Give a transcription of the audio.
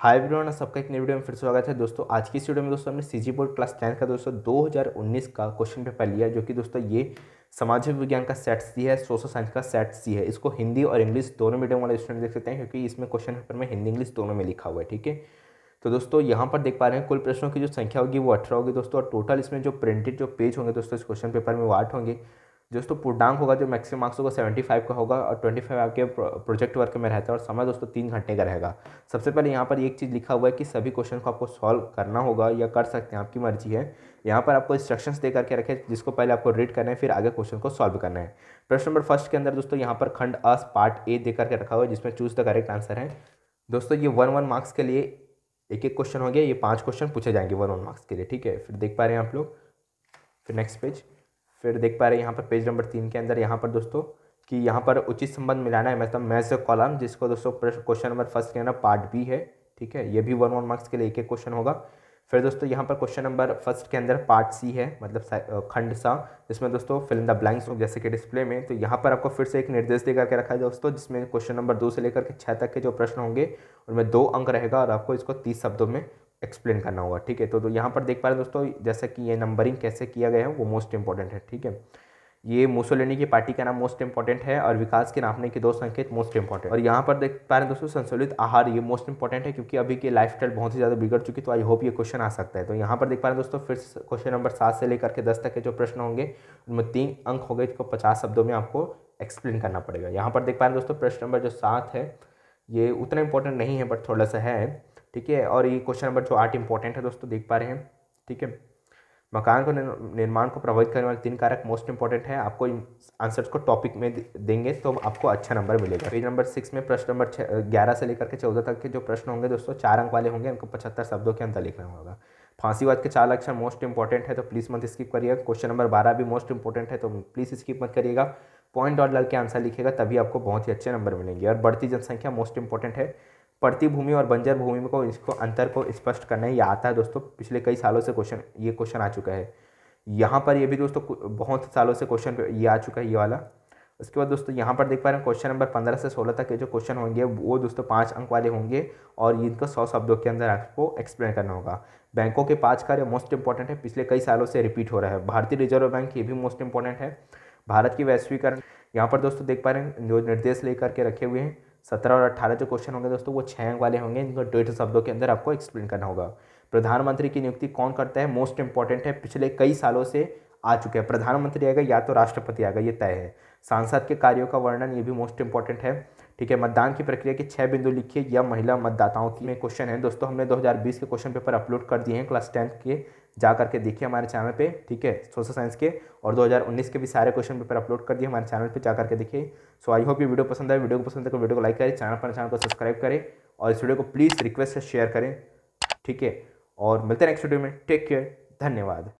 हाय brown सबका एक नई वीडियो में फिर स्वागत है दोस्तों आज की इस वीडियो में दोस्तों हमने सीजी बोर्ड क्लास टेंथ का दोस्तों 2019 का क्वेश्चन पेपर लिया जो कि दोस्तों ये सामाजिक विज्ञान का सेट सी है सोशल साइंस का सेट सी है इसको हिंदी और इंग्लिश दोनों मीडियम वाले स्टूडेंट देख सकते हैं क्योंकि इसमें क्वेश्चन पेपर में हिंदी इंग्लिश दोनों में लिखा हुआ है ठीक है तो दोस्तों यहाँ पर देख पा रहे हैं कुल प्रश्नों की जो संख्या होगी वो अठारह होगी दोस्तों और टोटल इसमें जो प्रिंटेड जो पेज होंगे दोस्तों इस क्वेश्चन पेपर में वो आठ होंगे दोस्तों पूर्णांक होगा जो मैक्सिमम मार्क्स होगा सेवेंटी फाइव का होगा और ट्वेंटी फाइव आपके प्रोजेक्ट वर्क में रहता है और समय दोस्तों तीन घंटे का रहेगा सबसे पहले यहाँ पर एक चीज़ लिखा हुआ है कि सभी क्वेश्चन को आपको सॉल्व करना होगा या कर सकते हैं आपकी मर्जी है यहाँ पर आपको इंस्ट्रक्शंस दे करके रखे जिसको पहले आपको रीड करना है फिर आगे क्वेश्चन को सॉल्व करना है प्रश्न नंबर फर्स्ट के अंदर दोस्तों यहाँ पर खंड अस पार्ट ए दे करके रखा हुआ है जिसमें चूज द करेक्ट आंसर है दोस्तों ये वन वन मार्क्स के लिए एक एक क्वेश्चन हो गया ये पाँच क्वेश्चन पूछे जाएंगे वन वन मार्क्स के लिए ठीक है फिर देख पा रहे हैं आप लोग फिर नेक्स्ट पेज फिर देख पा रहे हैं यहाँ पर पेज नंबर तीन के अंदर यहाँ पर दोस्तों कि यहाँ पर उचित संबंध मिलाना है मतलब मैथ कॉलम जिसको दोस्तों क्वेश्चन नंबर फर्स्ट के अंदर पार्ट बी है ठीक है ये भी वन वन मार्क्स के लिए एक एक क्वेश्चन होगा फिर दोस्तों यहाँ पर क्वेश्चन नंबर फर्स्ट के अंदर पार्ट सी है मतलब खंड सा जिसमें दोस्तों फिल्म द ब्लैंक्स जैसे कि डिस्प्ले में तो यहाँ पर आपको फिर से एक निर्देश दे करके रखा है दोस्तों जिसमें क्वेश्चन नंबर दो से लेकर के छः तक के जो प्रश्न होंगे उनमें दो अंक रहेगा और आपको इसको तीस शब्दों में एक्सप्लेन करना होगा ठीक है तो, तो यहाँ पर देख पा रहे दोस्तों जैसा कि ये नंबरिंग कैसे किया गया है वो मोस्ट इंपॉर्टेंट है ठीक है ये मुसोलिनी की पार्टी का नाम मोस्ट इंपॉर्टेंट है और विकास के नापने के दो संकेत मोस्ट इंपॉर्टेंट और यहाँ पर देख पा रहे हैं दोस्तों संतुलित आहार ये मोस्ट इंपॉर्टेंट है क्योंकि अभी की लाइफ बहुत ही ज़्यादा बिगड़ चुकी तो आई होप ये क्वेश्चन आ सकता है तो यहाँ पर देख पा रहे हैं दोस्तों फिर क्वेश्चन नंबर सात से लेकर के दस तक के जो प्रश्न होंगे उनमें तीन अंक होंगे जिसको पचास शब्दों में आपको एक्सप्लेन करना पड़ेगा यहाँ पर देख पा रहे हैं दोस्तों प्रश्न नंबर जो सात है ये उतना इंपॉर्टेंट नहीं है बट थोड़ा सा है ठीक है और ये क्वेश्चन नंबर जो आठ इंपॉर्टेंट है दोस्तों देख पा रहे हैं ठीक है मकान को निर्माण को प्रभावित करने वाले तीन कारक मोस्ट इंपॉर्टेंट है आपको आंसर्स को टॉपिक में देंगे तो आपको अच्छा नंबर मिलेगा पेज नंबर सिक्स में प्रश्न नंबर छः ग्यारह से लेकर के चौदह तक के जो प्रश्न होंगे दोस्तों चार अंक वाले होंगे उनको पचहत्तर शब्दों के अंदर लिखना होगा फांसीवाद के चार लक्षण तो मोस्ट इंपॉर्टेंट है तो प्लीज़ मत स्किप करिएगा क्वेश्चन नंबर बारह भी मोस्ट इंपॉर्टेंट है तो प्लीज़ स्किप मत करिएगा पॉइंट डॉट लग के आंसर लिखेगा तभी आपको बहुत ही अच्छे नंबर मिलेंगे और बढ़ती जनसंख्या मोस्ट इंपॉर्टेंट है पड़ती भूमि और बंजर भूमि को इसको अंतर को स्पष्ट करना ही आता है दोस्तों पिछले कई सालों से क्वेश्चन ये क्वेश्चन आ चुका है यहाँ पर ये भी दोस्तों बहुत सालों से क्वेश्चन ये आ चुका है ये वाला उसके बाद दोस्तों यहाँ पर देख पा रहे हैं क्वेश्चन नंबर पंद्रह से सोलह तक के जो क्वेश्चन होंगे वो दोस्तों पाँच अंक वाले होंगे और इनको सौ शब्दों के अंदर आपको एक्सप्लेन करना होगा बैंकों के पाँच कार्य मोस्ट इंपॉर्टेंट है पिछले कई सालों से रिपीट हो रहा है भारतीय रिजर्व बैंक ये भी मोस्ट इंपॉर्टेंट है भारत की वैश्वीकरण यहाँ पर दोस्तों देख पा रहे हैं जो निर्देश लेकर के रखे हुए हैं सत्रह और अट्ठारह जो क्वेश्चन होंगे दोस्तों वो छः अंक वाले होंगे इनको डेढ़ शब्दों के अंदर आपको एक्सप्लेन करना होगा प्रधानमंत्री की नियुक्ति कौन करता है मोस्ट इंपॉर्टेंट है पिछले कई सालों से आ चुके हैं प्रधानमंत्री आएगा या तो राष्ट्रपति आएगा ये तय है सांसद के कार्यों का वर्णन ये भी मोस्ट इंपॉर्टेंट है ठीक है मतदान की प्रक्रिया के छः बिंदु लिखिए या महिला मतदाताओं की में क्वेश्चन है दोस्तों हमने 2020 के क्वेश्चन पेपर अपलोड कर दिए हैं क्लास टेंथ के जा करके देखिए हमारे चैनल पे ठीक है सोशल साइंस के और 2019 के भी सारे क्वेश्चन पेपर अपलोड कर दिए हमारे चैनल पे जा करके देखिए सो आई होप ये वीडियो पसंद आए वीडियो को पसंद है वीडियो तो को लाइक करें चैनल पर चैनल को सब्सक्राइब करें और इस वीडियो को प्लीज़ रिक्वेस्ट से शेयर करें ठीक है और मिलते हैं नेक्स्ट वीडियो में टेक केयर धन्यवाद